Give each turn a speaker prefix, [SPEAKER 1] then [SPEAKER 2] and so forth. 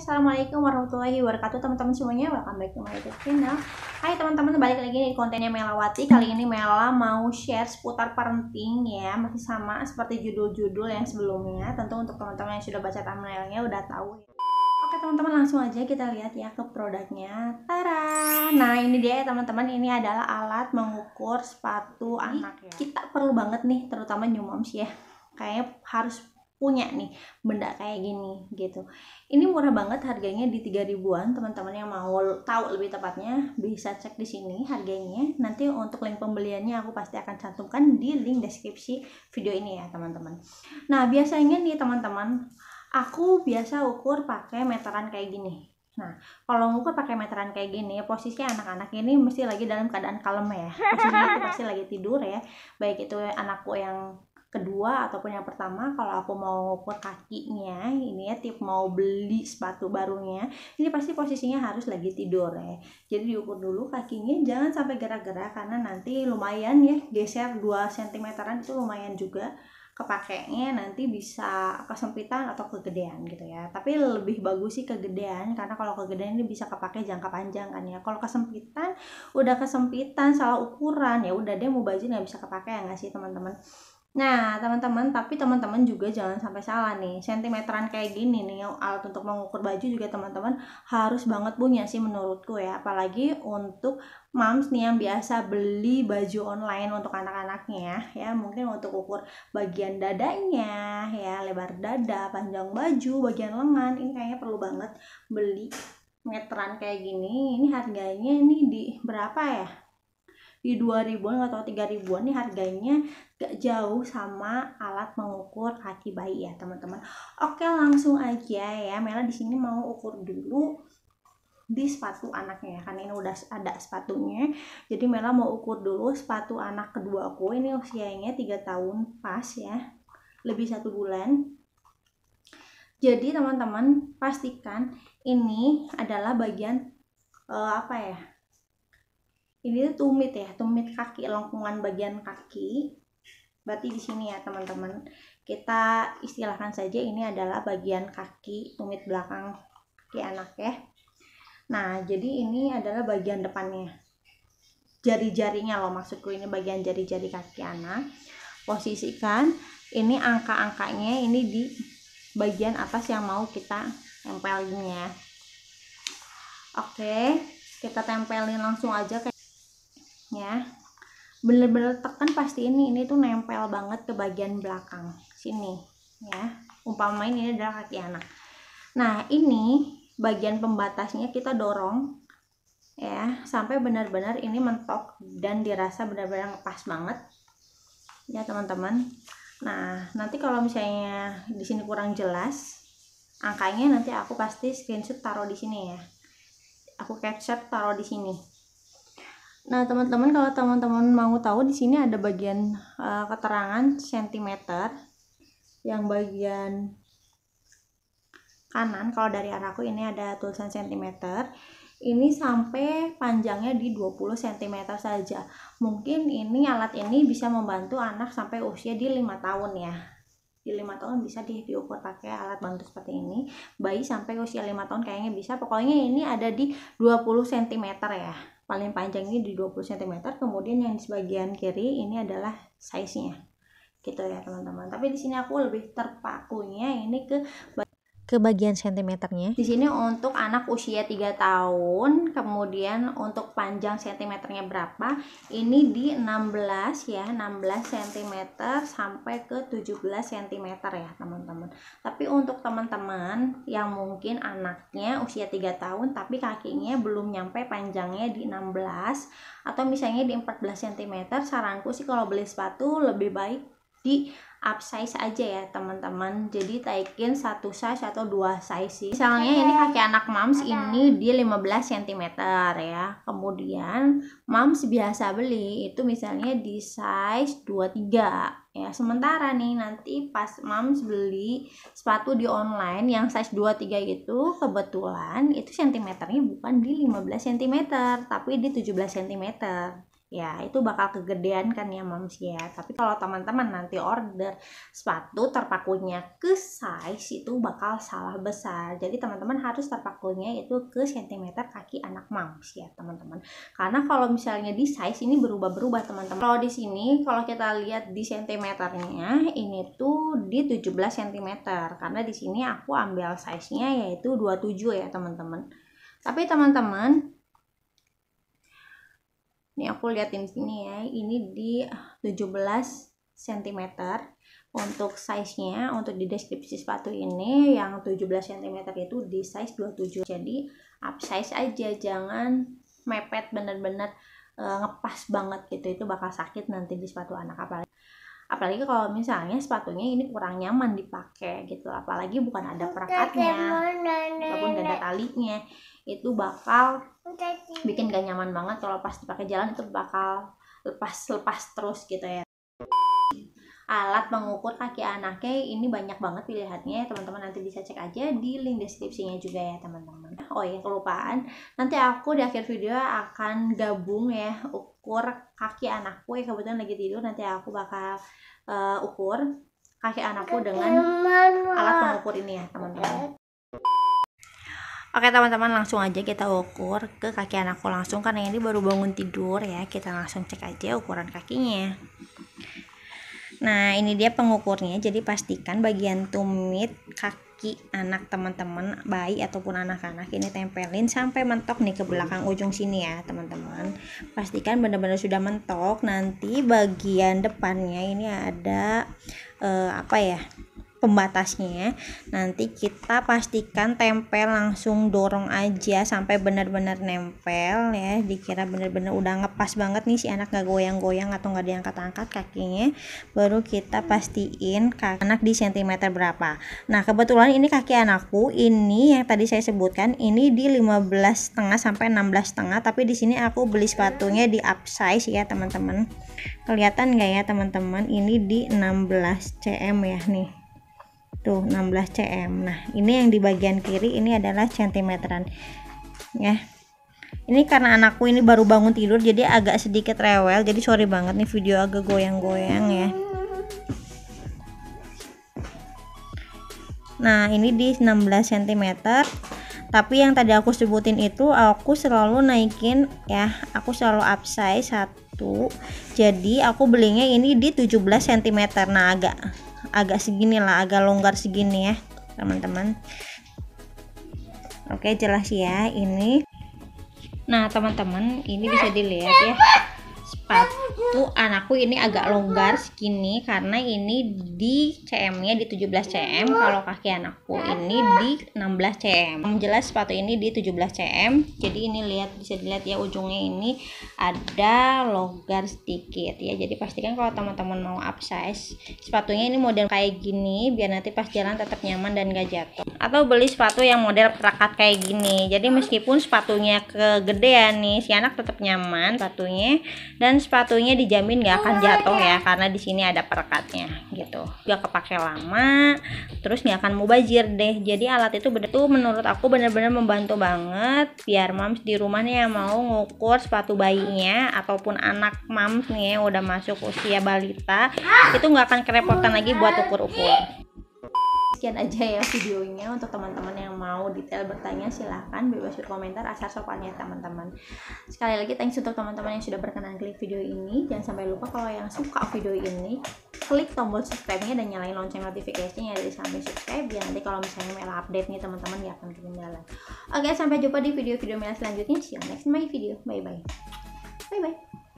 [SPEAKER 1] assalamualaikum warahmatullahi wabarakatuh teman-teman semuanya welcome back to my youtube channel Hai teman-teman balik lagi di kontennya Melawati kali ini Mela mau share seputar parenting ya masih sama seperti judul-judul yang sebelumnya tentu untuk teman-teman yang sudah baca thumbnailnya udah tahu ya. Oke teman-teman langsung aja kita lihat ya ke produknya Tara Nah ini dia ya teman-teman ini adalah alat mengukur sepatu anak ya. Kita perlu banget nih terutama new moms ya Kayaknya harus punya nih benda kayak gini gitu ini murah banget harganya di 3 ribuan teman-teman yang mau tahu lebih tepatnya bisa cek di sini harganya nanti untuk link pembeliannya aku pasti akan cantumkan di link deskripsi video ini ya teman-teman nah biasanya nih teman-teman aku biasa ukur pakai meteran kayak gini Nah, kalau ngukur pakai meteran kayak gini, posisinya anak-anak ini mesti lagi dalam keadaan kalem ya. Posisinya itu pasti lagi tidur ya. Baik itu anakku yang kedua ataupun yang pertama kalau aku mau ukur kakinya ini ya tip mau beli sepatu barunya ini pasti posisinya harus lagi tidur ya jadi diukur dulu kakinya jangan sampai gerak-gerak karena nanti lumayan ya geser 2 cm itu lumayan juga kepakainya nanti bisa kesempitan atau kegedean gitu ya tapi lebih bagus sih kegedean karena kalau kegedean ini bisa kepakai jangka panjang kan ya kalau kesempitan udah kesempitan salah ukuran ya udah deh mau baju nggak bisa kepakai ya nggak sih teman-teman Nah, teman-teman, tapi teman-teman juga jangan sampai salah nih. Sentimeteran kayak gini nih alat untuk mengukur baju juga teman-teman harus banget punya sih menurutku ya. Apalagi untuk moms nih yang biasa beli baju online untuk anak-anaknya ya, ya mungkin untuk ukur bagian dadanya ya, lebar dada, panjang baju, bagian lengan ini kayaknya perlu banget beli meteran kayak gini. Ini harganya ini di berapa ya? di 2000-an atau 3000-an nih harganya gak jauh sama alat mengukur kaki bayi ya teman-teman oke langsung aja ya Mela di sini mau ukur dulu di sepatu anaknya kan ini udah ada sepatunya jadi Mela mau ukur dulu sepatu anak kedua aku ini usianya 3 tahun pas ya lebih satu bulan jadi teman-teman pastikan ini adalah bagian uh, apa ya ini tuh tumit ya tumit kaki lengkungan bagian kaki berarti di sini ya teman-teman kita istilahkan saja ini adalah bagian kaki tumit belakang kaki anak ya nah jadi ini adalah bagian depannya jari-jarinya loh maksudku ini bagian jari-jari kaki anak posisikan ini angka-angkanya ini di bagian atas yang mau kita tempelin ya oke kita tempelin langsung aja kayak ya bener-bener tekan pasti ini ini tuh nempel banget ke bagian belakang sini ya umpamain ini adalah kaki anak nah ini bagian pembatasnya kita dorong ya sampai benar-benar ini mentok dan dirasa benar-benar pas banget ya teman-teman nah nanti kalau misalnya di sini kurang jelas angkanya nanti aku pasti screenshot taruh di sini ya aku capture taruh di sini Nah, teman-teman kalau teman-teman mau tahu di sini ada bagian uh, keterangan sentimeter yang bagian kanan kalau dari arahku ini ada tulisan sentimeter ini sampai panjangnya di 20 cm saja mungkin ini alat ini bisa membantu anak sampai usia di 5 tahun ya di 5 tahun bisa di, diukur pakai alat bantu seperti ini bayi sampai usia 5 tahun kayaknya bisa pokoknya ini ada di 20 cm ya paling panjang ini di 20 cm kemudian yang di sebagian kiri ini adalah size nya gitu ya teman-teman tapi di sini aku lebih terpakunya ini ke ke bagian sentimeternya. Di sini untuk anak usia 3 tahun, kemudian untuk panjang sentimeternya berapa? Ini di 16 ya, 16 cm sampai ke 17 cm ya, teman-teman. Tapi untuk teman-teman yang mungkin anaknya usia 3 tahun tapi kakinya belum nyampe panjangnya di 16 atau misalnya di 14 cm, saranku sih kalau beli sepatu lebih baik di upsize aja ya teman-teman jadi taikin satu size atau dua size sih misalnya ini kaki anak mams ini dia 15 cm ya kemudian mams biasa beli itu misalnya di size 23 ya sementara nih nanti pas mams beli sepatu di online yang size 23 itu kebetulan itu sentimeternya bukan di 15 cm tapi di 17 cm ya itu bakal kegedean kan ya moms ya tapi kalau teman-teman nanti order sepatu terpakunya ke size itu bakal salah besar jadi teman-teman harus terpakunya itu ke sentimeter kaki anak moms ya teman-teman karena kalau misalnya di size ini berubah-berubah teman-teman kalau di sini kalau kita lihat di sentimeternya ini tuh di 17 cm karena di sini aku ambil size-nya yaitu 27 ya teman-teman tapi teman-teman ini aku liatin sini ya. Ini di 17 cm untuk size-nya untuk di deskripsi sepatu ini yang 17 cm itu di size 27 jadi upsize aja jangan mepet bener-bener e, ngepas banget gitu itu bakal sakit nanti di sepatu anak apalagi apalagi kalau misalnya sepatunya ini kurang nyaman dipakai gitu apalagi bukan ada perekatnya ataupun gak ada talinya itu bakal bikin gak nyaman banget kalau pas dipakai jalan itu bakal lepas-lepas terus gitu ya alat pengukur kaki anaknya ini banyak banget pilihannya teman-teman nanti bisa cek aja di link deskripsinya juga ya teman-teman oh ya kelupaan nanti aku di akhir video akan gabung ya ukur kaki anakku ya kebetulan lagi tidur nanti aku bakal uh, ukur kaki anakku dengan alat pengukur ini ya teman-teman Oke teman-teman langsung aja kita ukur ke kaki anakku langsung karena ini baru bangun tidur ya kita langsung cek aja ukuran kakinya nah ini dia pengukurnya jadi pastikan bagian tumit kaki anak teman-teman bayi ataupun anak-anak ini tempelin sampai mentok nih ke belakang ujung sini ya teman-teman pastikan benar-benar sudah mentok nanti bagian depannya ini ada eh, apa ya pembatasnya ya. nanti kita pastikan tempel langsung dorong aja sampai benar-benar nempel ya dikira benar-benar udah ngepas banget nih si anak gak goyang-goyang atau nggak diangkat-angkat kakinya baru kita pastiin kaki anak di sentimeter berapa nah kebetulan ini kaki anakku ini yang tadi saya sebutkan ini di 15 setengah sampai 16 setengah tapi di sini aku beli sepatunya di upsize ya teman-teman kelihatan gak ya teman-teman ini di 16 cm ya nih tuh 16 cm nah ini yang di bagian kiri ini adalah sentimeteran ya ini karena anakku ini baru bangun tidur jadi agak sedikit rewel jadi sorry banget nih video agak goyang-goyang ya nah ini di 16 cm tapi yang tadi aku sebutin itu aku selalu naikin ya aku selalu upsize satu jadi aku belinya ini di 17 cm nah agak agak segini lah agak longgar segini ya teman-teman oke jelas ya ini nah teman-teman ini bisa dilihat ya Sepatu anakku ini agak longgar segini karena ini di cm nya di 17 cm kalau kaki anakku ini di 16 cm jelas sepatu ini di 17 cm jadi ini lihat bisa dilihat ya ujungnya ini ada longgar sedikit ya jadi pastikan kalau teman-teman mau upsize sepatunya ini model kayak gini biar nanti pas jalan tetap nyaman dan gak jatuh atau beli sepatu yang model perakat kayak gini jadi meskipun sepatunya kegedean nih si anak tetap nyaman sepatunya dan sepatunya dijamin gak akan oh, jatuh iya. ya karena di sini ada perekatnya gitu gak kepake lama terus gak akan mubazir deh jadi alat itu bener tuh menurut aku bener-bener membantu banget biar mams di rumahnya yang mau ngukur sepatu bayinya ataupun anak mams nih yang udah masuk usia balita itu gak akan kerepotan lagi buat ukur-ukur sekian aja ya videonya untuk teman-teman yang mau detail bertanya silahkan bebas berkomentar asal sopannya teman-teman sekali lagi thanks untuk teman-teman yang sudah berkenan klik video ini jangan sampai lupa kalau yang suka video ini klik tombol subscribe-nya dan nyalain lonceng notifikasinya ya, dari sampai subscribe biar nanti kalau misalnya Mela update nih teman-teman ya akan ketinggalan oke sampai jumpa di video-video Mela selanjutnya see you next my video bye bye bye bye